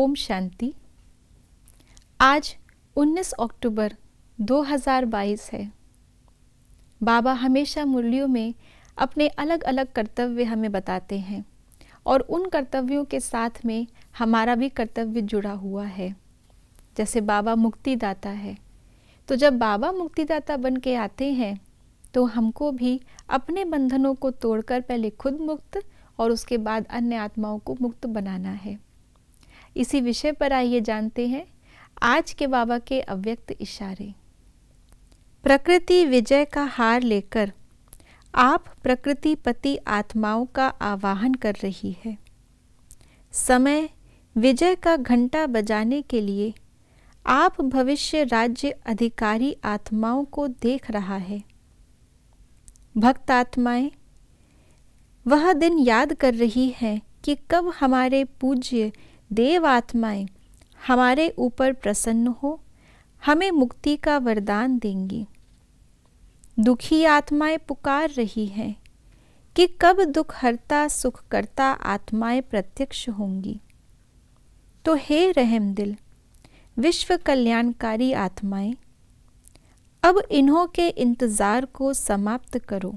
ओम शांति आज 19 अक्टूबर 2022 है बाबा हमेशा मुरलियों में अपने अलग अलग कर्तव्य हमें बताते हैं और उन कर्तव्यों के साथ में हमारा भी कर्तव्य जुड़ा हुआ है जैसे बाबा मुक्तिदाता है तो जब बाबा मुक्तिदाता बन के आते हैं तो हमको भी अपने बंधनों को तोड़कर पहले खुद मुक्त और उसके बाद अन्य आत्माओं को मुक्त बनाना है इसी विषय पर आइए जानते हैं आज के बाबा के अव्यक्त इशारे प्रकृति विजय का हार लेकर आप प्रकृति पति आत्माओं का आवाहन कर रही है समय विजय का घंटा बजाने के लिए आप भविष्य राज्य अधिकारी आत्माओं को देख रहा है भक्त आत्माएं वह दिन याद कर रही हैं कि कब हमारे पूज्य देव आत्माएं हमारे ऊपर प्रसन्न हो हमें मुक्ति का वरदान देंगी दुखी आत्माएं पुकार रही हैं कि कब दुख हरता सुख करता आत्माएं प्रत्यक्ष होंगी तो हे रहम दिल विश्व कल्याणकारी आत्माएं अब इन्हों के इंतज़ार को समाप्त करो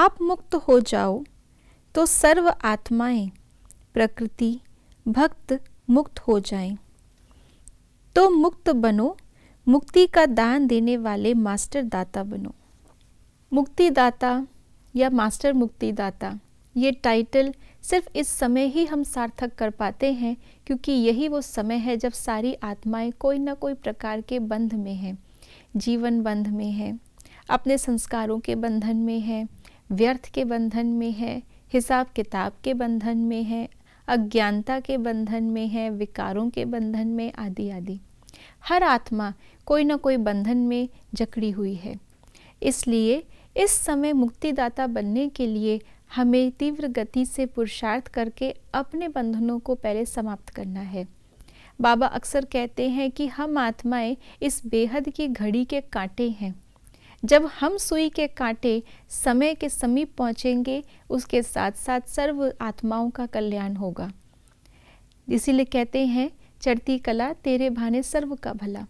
आप मुक्त हो जाओ तो सर्व आत्माएं प्रकृति भक्त मुक्त हो जाएं। तो मुक्त बनो मुक्ति का दान देने वाले मास्टर दाता बनो मुक्तिदाता या मास्टर मुक्तिदाता ये टाइटल सिर्फ इस समय ही हम सार्थक कर पाते हैं क्योंकि यही वो समय है जब सारी आत्माएं कोई ना कोई प्रकार के बंध में हैं जीवन बंध में है अपने संस्कारों के बंधन में है व्यर्थ के बंधन में है हिसाब किताब के बंधन में है अज्ञानता के बंधन में है विकारों के बंधन में आदि आदि हर आत्मा कोई ना कोई बंधन में जकड़ी हुई है इसलिए इस समय मुक्तिदाता बनने के लिए हमें तीव्र गति से पुरुषार्थ करके अपने बंधनों को पहले समाप्त करना है बाबा अक्सर कहते हैं कि हम आत्माएं इस बेहद की घड़ी के कांटे हैं जब हम सुई के कांटे समय के समीप पहुँचेंगे उसके साथ साथ सर्व आत्माओं का कल्याण होगा इसीलिए कहते हैं चढ़ती कला तेरे भाने सर्व का भला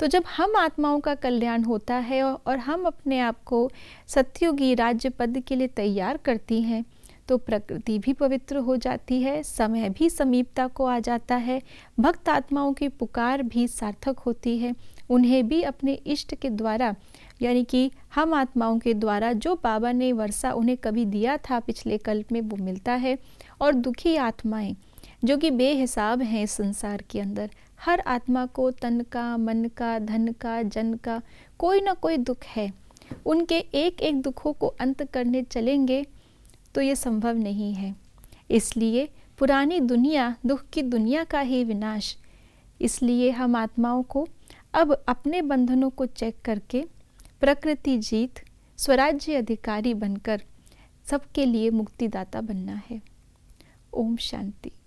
तो जब हम आत्माओं का कल्याण होता है और हम अपने आप को सत्युगी राज्य पद के लिए तैयार करती हैं तो प्रकृति भी पवित्र हो जाती है समय भी समीपता को आ जाता है भक्त आत्माओं की पुकार भी सार्थक होती है उन्हें भी अपने इष्ट के द्वारा यानी कि हम आत्माओं के द्वारा जो बाबा ने वर्षा उन्हें कभी दिया था पिछले कल्प में वो मिलता है और दुखी आत्माएं जो कि बेहिसाब हैं संसार के अंदर हर आत्मा को तन का मन का धन का जन का कोई ना कोई दुख है उनके एक एक दुखों को अंत करने चलेंगे तो ये संभव नहीं है इसलिए पुरानी दुनिया दुख की दुनिया का ही विनाश इसलिए हम आत्माओं को अब अपने बंधनों को चेक करके प्रकृति जीत स्वराज्य अधिकारी बनकर सबके लिए मुक्तिदाता बनना है ओम शांति